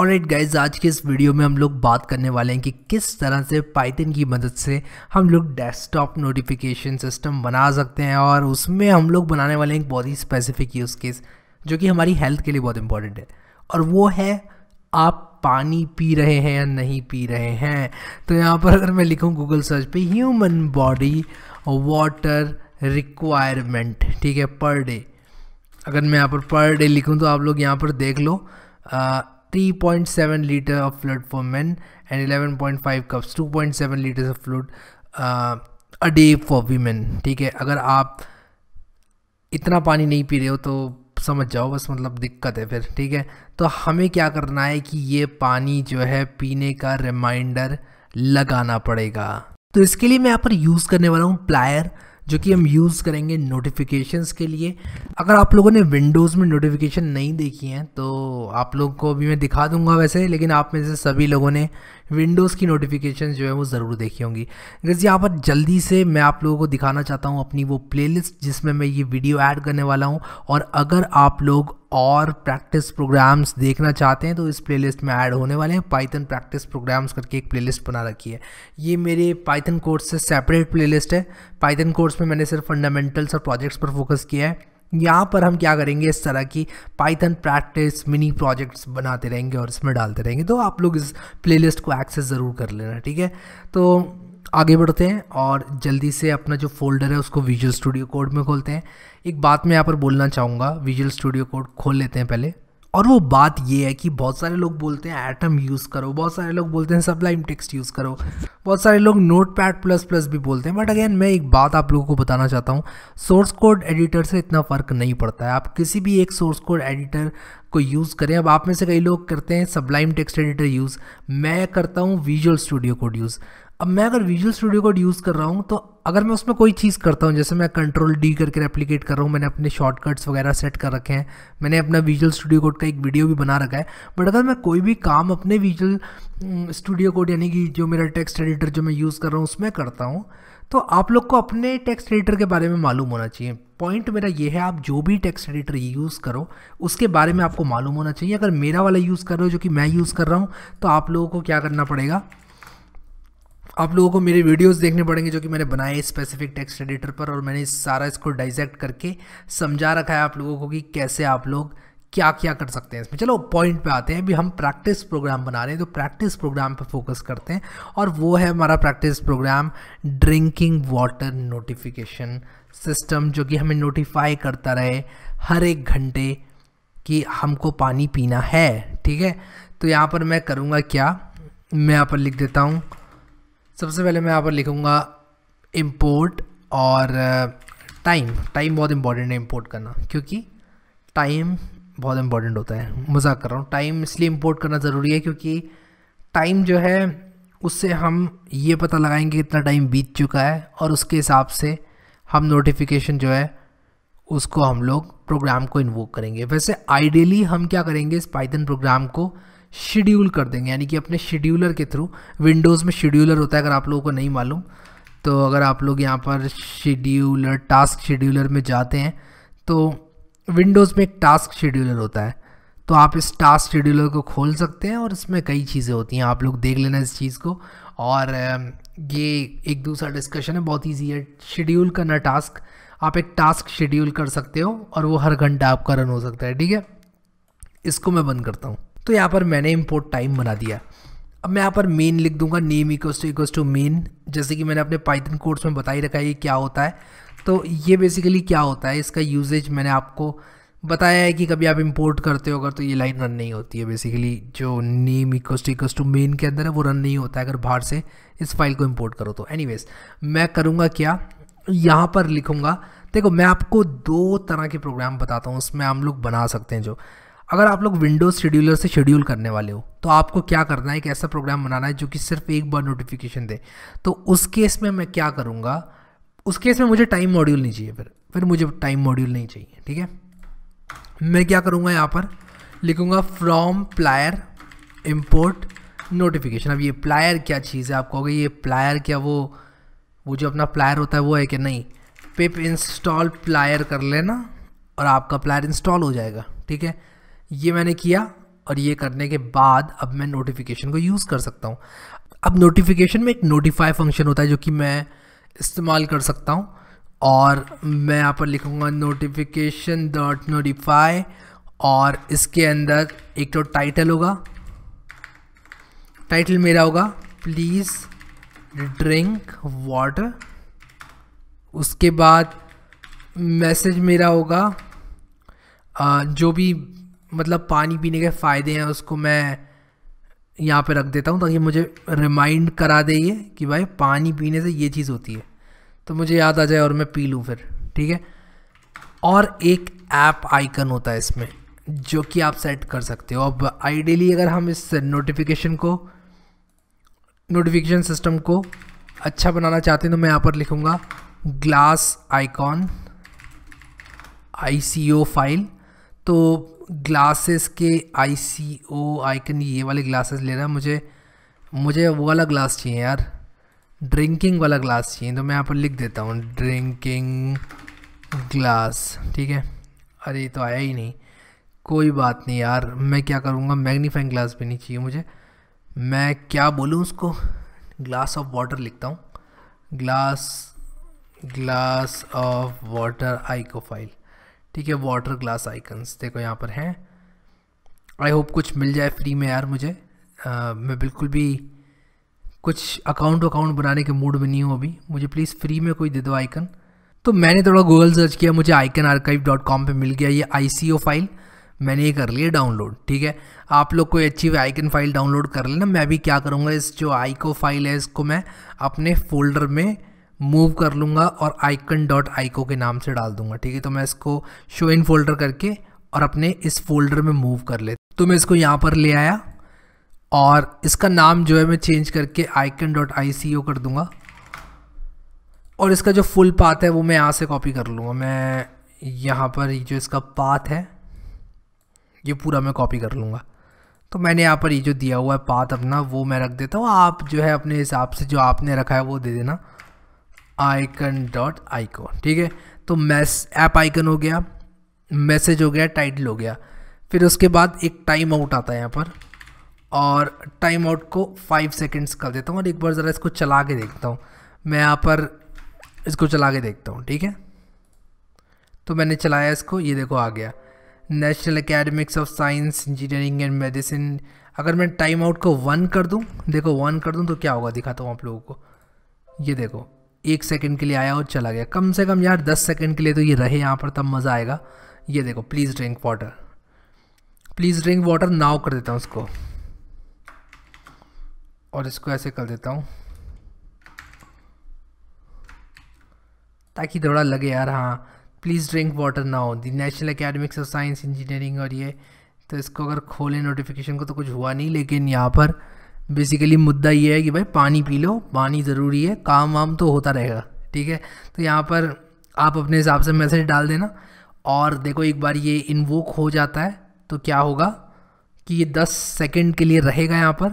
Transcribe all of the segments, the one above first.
और eight guys आज के इस वीडियो में हम लोग बात करने वाले हैं कि किस तरह से पाइथन की मदद से हम लोग डेस्कटॉप नोटिफिकेशन सिस्टम बना सकते हैं और उसमें हम लोग बनाने वाले हैं एक बहुत ही स्पेसिफिक यूज़ केस जो कि हमारी हेल्थ के लिए बहुत इंपॉर्टेंट है और वो है आप पानी पी रहे हैं या नहीं पी रहे हैं तो यहाँ पर अगर मैं लिखूँ गूगल सर्च पर ह्यूमन बॉडी वाटर रिक्वायरमेंट ठीक है पर डे अगर मैं यहाँ पर पर डे लिखूँ तो आप लोग यहाँ पर देख लो 3.7 liter of fluid for men and 11.5 cups 2.7 liters of fluid uh, a day for women ठीक है अगर आप इतना पानी नहीं पी रहे हो तो समझ जाओ बस मतलब दिक्कत है फिर ठीक है तो हमें क्या करना है कि ये पानी जो है पीने का रिमाइंडर लगाना पड़ेगा तो इसके लिए मैं यहाँ पर यूज़ करने वाला हूँ प्लायर जो कि हम यूज़ करेंगे नोटिफिकेशंस के लिए अगर आप लोगों ने विंडोज़ में नोटिफिकेशन नहीं देखी हैं तो आप लोग को अभी मैं दिखा दूंगा वैसे लेकिन आप में से सभी लोगों ने विंडोज़ की नोटिफिकेशन जो है वो ज़रूर देखी होंगी गज़ यहाँ पर जल्दी से मैं आप लोगों को दिखाना चाहता हूँ अपनी वो प्लेलिस्ट जिसमें मैं ये वीडियो ऐड करने वाला हूँ और अगर आप लोग और प्रैक्टिस प्रोग्राम्स देखना चाहते हैं तो इस प्लेलिस्ट में ऐड होने वाले हैं पाइथन प्रैक्टिस प्रोग्राम्स करके एक प्लेलिस्ट बना रखी है ये मेरे पाइथन कोर्स से सेपरेट प्लेलिस्ट है पाइथन कोर्स में मैंने सिर्फ फंडामेंटल्स और प्रोजेक्ट्स पर फोकस किया है यहाँ पर हम क्या करेंगे इस तरह की पाइथन प्रैक्टिस मिनी प्रोजेक्ट्स बनाते रहेंगे और इसमें डालते रहेंगे तो आप लोग इस प्लेलिस्ट को एक्सेस ज़रूर कर लेना ठीक है तो आगे बढ़ते हैं और जल्दी से अपना जो फोल्डर है उसको विजुअल स्टूडियो कोड में खोलते हैं एक बात मैं यहाँ पर बोलना चाहूँगा विजुअल स्टूडियो कोड खोल लेते हैं पहले और वो बात ये है कि बहुत सारे लोग बोलते हैं एटम यूज़ करो बहुत सारे लोग बोलते हैं सबलाइम टेक्स्ट यूज़ करो बहुत सारे लोग नोट पैड प्लस प्लस भी बोलते हैं बट अगेन मैं एक बात आप लोगों को बताना चाहता हूँ सोर्स कोड एडिटर से इतना फ़र्क नहीं पड़ता है आप किसी भी एक सोर्स कोड एडिटर को यूज़ करें अब आप में से कई लोग करते हैं सबलाइम टेक्स्ट एडिटर यूज़ मैं करता हूँ विजुअल स्टूडियो कोड यूज़ अब मैं अगर विजुअल स्टूडियो कोड यूज़ कर रहा हूँ तो अगर मैं उसमें कोई चीज़ करता हूँ जैसे मैं कंट्रोल डी करके रेप्लीकेट कर रहा हूँ मैंने अपने शॉर्टकट्स वगैरह सेट कर रखे हैं मैंने अपना विजुअल स्टूडियो कोड का एक वीडियो भी बना रखा है बट अगर मैं कोई भी काम अपने विजुअल स्टूडियो कोड यानी कि जो मेरा टेक्स्ट एडिटर जो मैं यूज़ कर रहा हूँ उसमें करता हूँ तो आप लोग को अपने टेक्स्ट एडिटर के बारे में मालूम होना चाहिए पॉइंट मेरा ये है आप जो भी टेक्स्ट एडिटर यूज़ करो उसके बारे में आपको मालूम होना चाहिए अगर मेरा वाला यूज़ कर रहे हो जो कि मैं यूज़ कर रहा हूँ तो आप लोगों को क्या करना पड़ेगा आप लोगों को मेरे वीडियोस देखने पड़ेंगे जो कि मैंने बनाए स्पेसिफिक टेक्स्ट एडिटर पर और मैंने सारा इसको डाइजेक्ट करके समझा रखा है आप लोगों को कि कैसे आप लोग क्या क्या कर सकते हैं इसमें चलो पॉइंट पे आते हैं अभी हम प्रैक्टिस प्रोग्राम बना रहे हैं तो प्रैक्टिस प्रोग्राम पर फोकस करते हैं और वो है हमारा practice program drinking water notification system जो कि हमें नोटिफाई करता रहे हर एक घंटे कि हमको पानी पीना है ठीक है तो यहाँ पर मैं करूँगा क्या मैं यहाँ पर लिख देता हूँ सबसे पहले मैं यहाँ पर लिखूँगा इम्पोर्ट और टाइम टाइम बहुत इंपॉर्टेंट है इम्पोर्ट करना क्योंकि टाइम बहुत इंपॉर्टेंट होता है मजाक कर रहा हूँ टाइम इसलिए इम्पोर्ट करना ज़रूरी है क्योंकि टाइम जो है उससे हम ये पता लगाएंगे कितना टाइम बीत चुका है और उसके हिसाब से हम नोटिफिकेशन जो है उसको हम लोग प्रोग्राम को इन्वोक करेंगे वैसे आइडियली हम क्या करेंगे इस पाइथन प्रोग्राम को शेड्यूल कर देंगे यानी कि अपने शेड्यूलर के थ्रू विंडोज़ में शेड्यूलर होता है अगर आप लोगों को नहीं मालूम तो अगर आप लोग यहाँ पर शेड्यूलर टास्क शेड्यूलर में जाते हैं तो विंडोज़ में एक टास्क शेड्यूलर होता है तो आप इस टास्क शेड्यूलर को खोल सकते हैं और इसमें कई चीज़ें होती हैं आप लोग देख लेना इस चीज़ को और ये एक दूसरा डिस्कशन है बहुत इजी है शेड्यूल करना टास्क आप एक टास्क शेड्यूल कर सकते हो और वो हर घंटा आपका रन हो सकता है ठीक है इसको मैं बंद करता हूँ तो यहाँ पर मैंने इम्पोर्ट टाइम बना दिया अब मैं यहाँ पर मेन लिख दूंगा name equals to equals to main जैसे कि मैंने अपने पाइथन कोर्स में बता ही रखा है ये क्या होता है तो ये बेसिकली क्या होता है इसका यूजेज मैंने आपको बताया है कि कभी आप इंपोर्ट करते हो अगर तो ये लाइन रन नहीं होती है बेसिकली जो name equals to equals to main के अंदर है वो रन नहीं होता है अगर बाहर से इस फाइल को इम्पोर्ट करो तो वेज मैं करूँगा क्या यहाँ पर लिखूँगा देखो मैं आपको दो तरह के प्रोग्राम बताता हूँ उसमें हम लोग बना सकते हैं जो अगर आप लोग विंडोज़ शेड्यूलर से शेड्यूल करने वाले हो तो आपको क्या करना है एक ऐसा प्रोग्राम बनाना है जो कि सिर्फ एक बार नोटिफिकेशन दे तो उस केस में मैं क्या करूँगा उस केस में मुझे टाइम मॉड्यूल नहीं चाहिए फिर फिर मुझे टाइम मॉड्यूल नहीं चाहिए ठीक है मैं क्या करूँगा यहाँ पर लिखूँगा फ्रॉम प्लायर इम्पोर्ट नोटिफिकेशन अब ये प्लायर क्या चीज़ है आप कहोगे ये प्लायर क्या वो वो जो अपना प्लायर होता है वो है कि नहीं पिप इंस्टॉल प्लायर कर लेना और आपका प्लायर इंस्टॉल हो जाएगा ठीक है ये मैंने किया और ये करने के बाद अब मैं नोटिफिकेशन को यूज़ कर सकता हूँ अब नोटिफिकेशन में एक नोटिफाई फंक्शन होता है जो कि मैं इस्तेमाल कर सकता हूँ और मैं यहाँ पर लिखूँगा नोटिफिकेशन डॉट नोटिफाई और इसके अंदर एक तो टाइटल होगा टाइटल मेरा होगा प्लीज़ ड्रिंक वाटर उसके बाद मैसेज मेरा होगा जो भी मतलब पानी पीने के फ़ायदे हैं उसको मैं यहाँ पे रख देता हूँ ताकि मुझे रिमाइंड करा दे ये कि भाई पानी पीने से ये चीज़ होती है तो मुझे याद आ जाए और मैं पी लूँ फिर ठीक है और एक ऐप आइकन होता है इसमें जो कि आप सेट कर सकते हो अब आइडियली अगर हम इस नोटिफिकेशन को नोटिफिकेशन सिस्टम को अच्छा बनाना चाहते हैं तो मैं यहाँ पर लिखूँगा glass icon I C O file तो ग्लासेस के आई सी ओ आइकन ये वाले ग्लासेस ले रहा है मुझे मुझे वो वाला ग्लास चाहिए यार ड्रिंकिंग वाला ग्लास चाहिए तो मैं यहाँ पर लिख देता हूँ ड्रिंकिंग ग्लास ठीक है अरे तो आया ही नहीं कोई बात नहीं यार मैं क्या करूँगा मैग्नीफाइंग ग्लास भी नहीं चाहिए मुझे मैं क्या बोलूँ उसको ग्लास ऑफ वाटर लिखता हूँ glass glass of water ico file ठीक है वाटर ग्लास आइकन्स देखो यहाँ पर हैं आई होप कुछ मिल जाए फ्री में यार मुझे आ, मैं बिल्कुल भी कुछ अकाउंट अकाउंट बनाने के मूड में नहीं हूँ अभी मुझे प्लीज़ फ्री में कोई दे दो आइकन तो मैंने थोड़ा गूगल सर्च किया मुझे आइकन आर्काइव डॉट कॉम पर मिल गया ये आई फाइल मैंने ये कर लिया डाउनलोड ठीक है आप लोग कोई अच्छी आइकन फाइल डाउनलोड कर लेना मैं अभी क्या करूँगा इस जो आइको फाइल है इसको मैं अपने फोल्डर में मूव कर लूँगा और आइकन डॉट आइको के नाम से डाल दूंगा ठीक है तो मैं इसको शो इन फोल्डर करके और अपने इस फोल्डर में मूव कर ले तो मैं इसको यहाँ पर ले आया और इसका नाम जो है मैं चेंज करके आइकन डॉट आई सी ओ कर दूँगा और इसका जो फुल पाथ है वो मैं यहाँ से कॉपी कर लूँगा मैं यहाँ पर जो इसका पाथ है ये पूरा मैं कॉपी कर लूँगा तो मैंने यहाँ पर ये जो दिया हुआ है पाथ अपना वो मैं रख देता हूँ आप जो है अपने हिसाब से जो आपने रखा है वो दे देना आइकन डॉट आइकॉन ठीक है तो मैस ऐप आइकन हो गया मैसेज हो गया टाइटल हो गया फिर उसके बाद एक टाइम आउट आता है यहाँ पर और टाइम आउट को फाइव सेकेंड्स कर देता हूँ और एक बार ज़रा इसको चला के देखता हूँ मैं यहाँ पर इसको चला के देखता हूँ ठीक है तो मैंने चलाया इसको ये देखो आ गया national academics of science engineering and medicine अगर मैं टाइम आउट को वन कर दूँ देखो वन कर दूँ तो क्या होगा दिखाता हूँ आप लोगों को ये देखो एक सेकंड के लिए आया और चला गया कम से कम यार दस सेकंड के लिए तो ये रहे यहाँ पर तब मज़ा आएगा ये देखो please drink water please drink water now कर देता हूँ उसको और इसको ऐसे कर देता हूँ ताकि थोड़ा लगे यार हाँ please drink water no the national academics of science engineering और ये तो इसको अगर खोलें नोटिफिकेशन को तो कुछ हुआ नहीं लेकिन यहाँ पर बेसिकली मुद्दा ये है कि भाई पानी पी लो पानी ज़रूरी है काम वाम तो होता रहेगा ठीक है तो यहाँ पर आप अपने हिसाब से मैसेज डाल देना और देखो एक बार ये इन्वोक हो जाता है तो क्या होगा कि ये दस सेकेंड के लिए रहेगा यहाँ पर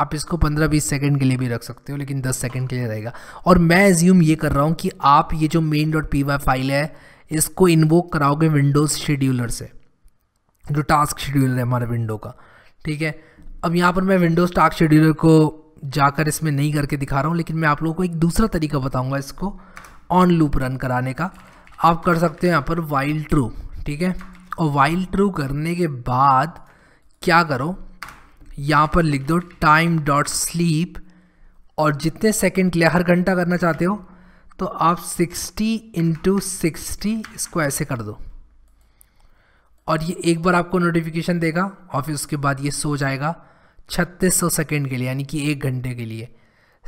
आप इसको पंद्रह बीस सेकेंड के लिए भी रख सकते हो लेकिन दस सेकेंड के लिए रहेगा और मैं एज्यूम ये कर रहा हूँ कि आप ये जो main dot P Y file है इसको इन्वोक कराओगे विंडोज़ शेड्यूलर से जो टास्क शेड्यूलर है हमारे विंडो का ठीक है अब यहाँ पर मैं विंडोज़ टाक शेड्यूलर को जाकर इसमें नहीं करके दिखा रहा हूँ लेकिन मैं आप लोगों को एक दूसरा तरीका बताऊँगा इसको ऑन लूप रन कराने का आप कर सकते हो यहाँ पर वाइल्ड ट्रू ठीक है और वाइल्ड ट्रू करने के बाद क्या करो यहाँ पर लिख दो टाइम डॉट स्लीप और जितने सेकंड के लिए हर घंटा करना चाहते हो तो आप 60 इंटू सिक्सटी इसको ऐसे कर दो और ये एक बार आपको नोटिफिकेशन देगा और फिर उसके बाद ये सो जाएगा छत्तीस सौ सेकेंड के लिए यानी कि एक घंटे के लिए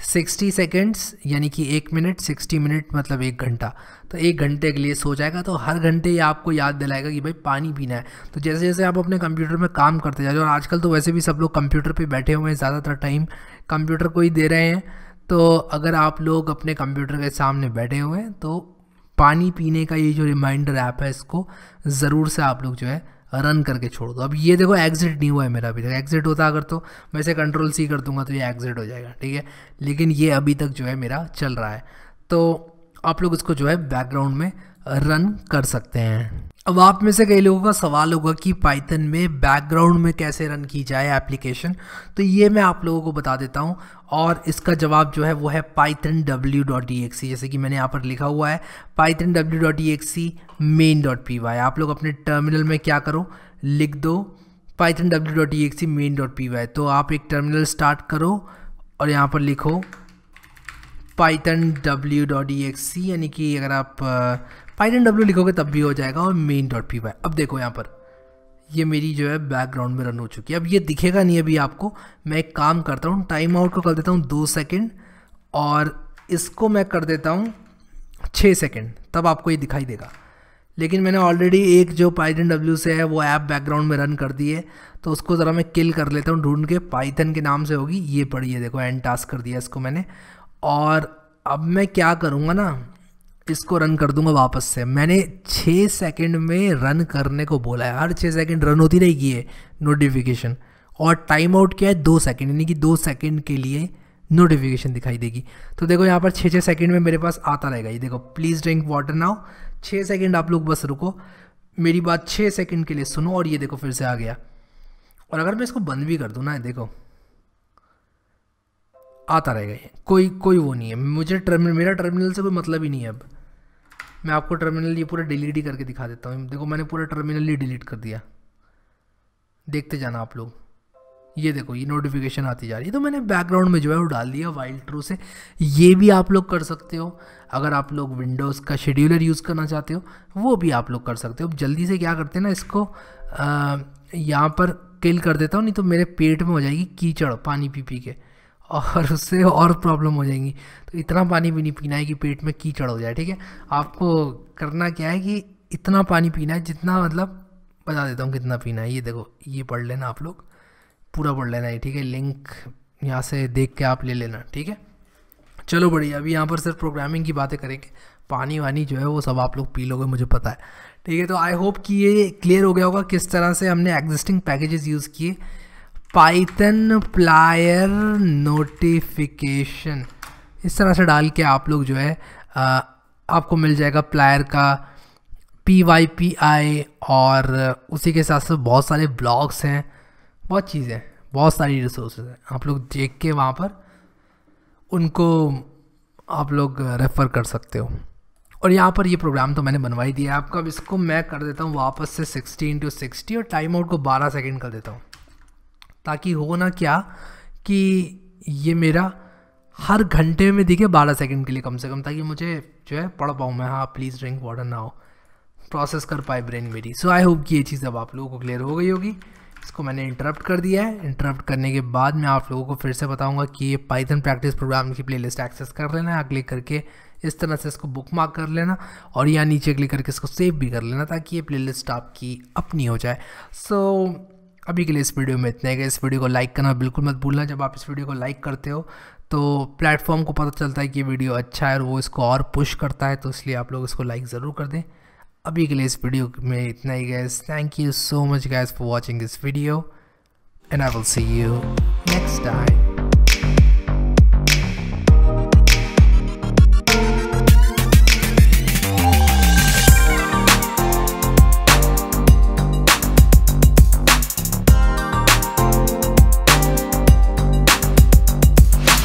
सिक्सटी सेकेंड्स यानी कि एक मिनट सिक्सटी मिनट मतलब एक घंटा तो एक घंटे के लिए सो जाएगा तो हर घंटे ये आपको याद दिलाएगा कि भाई पानी पीना है तो जैसे जैसे आप अपने कंप्यूटर में काम करते जा रहे हो और आजकल तो वैसे भी सब लोग कंप्यूटर पे बैठे हुए हैं ज़्यादातर टाइम कंप्यूटर को ही दे रहे हैं तो अगर आप लोग अपने कंप्यूटर के सामने बैठे हुए हैं तो पानी पीने का ये जो रिमाइंडर ऐप है इसको ज़रूर से आप लोग जो है रन करके छोड़ दो अब ये देखो एग्जिट नहीं हुआ है मेरा अभी तक एग्जिट होता अगर तो मैं से कंट्रोल सी कर दूंगा तो ये एग्जिट हो जाएगा ठीक है लेकिन ये अभी तक जो है मेरा चल रहा है तो आप लोग इसको जो है बैकग्राउंड में रन कर सकते हैं अब आप में से कई लोगों का सवाल होगा कि पाइथन में बैकग्राउंड में कैसे रन की जाए एप्लीकेशन तो ये मैं आप लोगों को बता देता हूँ और इसका जवाब जो है वो है Python W dot E exe जैसे कि मैंने यहाँ पर लिखा हुआ है Python W dot E exe main dot P Y आप लोग अपने टर्मिनल में क्या करो लिख दो Python W dot E exe main dot P Y तो आप एक टर्मिनल स्टार्ट करो और यहाँ पर लिखो Python W dot E exe यानी कि अगर आप पाइथन डब्ल्यू लिखोगे तब भी हो जाएगा और मेन डॉट पी वाई अब देखो यहाँ पर ये मेरी जो है बैकग्राउंड में रन हो चुकी है अब ये दिखेगा नहीं अभी आपको मैं एक काम करता हूँ टाइम आउट को कर देता हूँ दो सेकेंड और इसको मैं कर देता हूँ छः सेकेंड तब आपको ये दिखाई देगा लेकिन मैंने ऑलरेडी एक जो पाइथन डब्ल्यू से है वो ऐप बैकग्राउंड में रन कर दी है तो उसको ज़रा मैं किल कर लेता हूँ ढूंढ के पाइथन के नाम से होगी ये पढ़िए देखो एंड टास्क कर दिया इसको मैंने और अब मैं क्या करूँगा ना इसको रन कर दूंगा वापस से मैंने छः सेकंड में रन करने को बोला है हर छः सेकंड रन होती रहेगी ये नोटिफिकेशन और टाइम आउट क्या है दो सेकंड यानी कि दो सेकंड के लिए नोटिफिकेशन दिखाई देगी तो देखो यहाँ पर छः छः सेकंड में मेरे पास आता रहेगा ये देखो प्लीज़ ड्रिंक वाटर नाउ छः सेकेंड आप लोग बस रुको मेरी बात छः सेकेंड के लिए सुनो और ये देखो फिर से आ गया और अगर मैं इसको बंद भी कर दूँ ना देखो आता रहेगा ये कोई कोई वो नहीं है मुझे टर्मिनल मेरा टर्मिनल से कोई मतलब ही नहीं है अब मैं आपको टर्मिनल ये पूरा डिलीट ही करके दिखा देता हूँ देखो मैंने पूरा टर्मिनल ही डिलीट कर दिया देखते जाना आप लोग ये देखो ये नोटिफिकेशन आती जा रही है तो मैंने बैकग्राउंड में जो है वो डाल दिया वाइल्ड ट्रू से ये भी आप लोग कर सकते हो अगर आप लोग विंडोज़ का शेड्यूलर यूज़ करना चाहते हो वो भी आप लोग कर सकते हो जल्दी से क्या करते हैं ना इसको यहाँ पर किल कर देता हूँ नहीं तो मेरे पेट में हो जाएगी कीचड़ पानी पी पी के और उससे और प्रॉब्लम हो जाएंगी तो इतना पानी भी नहीं पीना है कि पेट में कीचड़ हो जाए ठीक है आपको करना क्या है कि इतना पानी पीना है जितना मतलब बता देता हूँ कितना पीना है ये देखो ये पढ़ लेना आप लोग पूरा पढ़ लेना है ठीक है लिंक यहाँ से देख के आप ले लेना ठीक है चलो बढ़िया अभी यहाँ पर सिर्फ प्रोग्रामिंग की बातें करेंगे पानी वानी जो है वो सब आप लोग पी लोगे मुझे पता है ठीक है तो आई होप कि ये क्लियर हो गया होगा किस तरह से हमने एग्जिस्टिंग पैकेजेस यूज़ किए पाइथन प्लायर नोटिफिकेशन इस तरह से डाल के आप लोग जो है आ, आपको मिल जाएगा प्लायर का पी वाई पी आई और उसी के साथ साथ बहुत सारे ब्लॉग्स हैं बहुत चीज़ें हैं बहुत सारी रिसोर्स हैं आप लोग देख के वहाँ पर उनको आप लोग रेफ़र कर सकते हो और यहाँ पर ये प्रोग्राम तो मैंने बनवा ही दिया है आपका अब इसको मैं कर देता हूँ वापस से सिक्सटी इंटू सिक्सटी और टाइम आउट को बारह सेकेंड कर देता हूँ ताकि हो ना क्या कि ये मेरा हर घंटे में दिखे बारह सेकंड के लिए कम से कम ताकि मुझे जो है पढ़ पाऊँ मैं हाँ प्लीज़ ड्रिंक वाटर ना हो प्रोसेस कर पाए ब्रेन मेरी सो आई होप कि ये चीज़ अब आप लोगों को क्लियर हो गई होगी इसको मैंने इंटरप्ट कर दिया है इंटरप्ट करने के बाद मैं आप लोगों को फिर से बताऊंगा कि ये पाइथन प्रैक्टिस प्रोग्राम की प्लेलिस्ट एक्सेस कर लेना या क्लिक करके इस तरह से इसको बुक मार्क कर लेना और या नीचे क्लिक करके इसको सेव भी कर लेना ताकि ये प्लेलिस्ट आपकी अपनी हो जाए सो so, अभी के लिए इस वीडियो में इतना ही इस वीडियो को लाइक करना बिल्कुल मत भूलना जब आप इस वीडियो को लाइक करते हो तो प्लेटफॉर्म को पता चलता है कि वीडियो अच्छा है और वो इसको और पुश करता है तो इसलिए आप लोग इसको लाइक ज़रूर कर दें अभी के लिए इस वीडियो में इतना ही guys thank you so much guys for watching this video and I will see you next time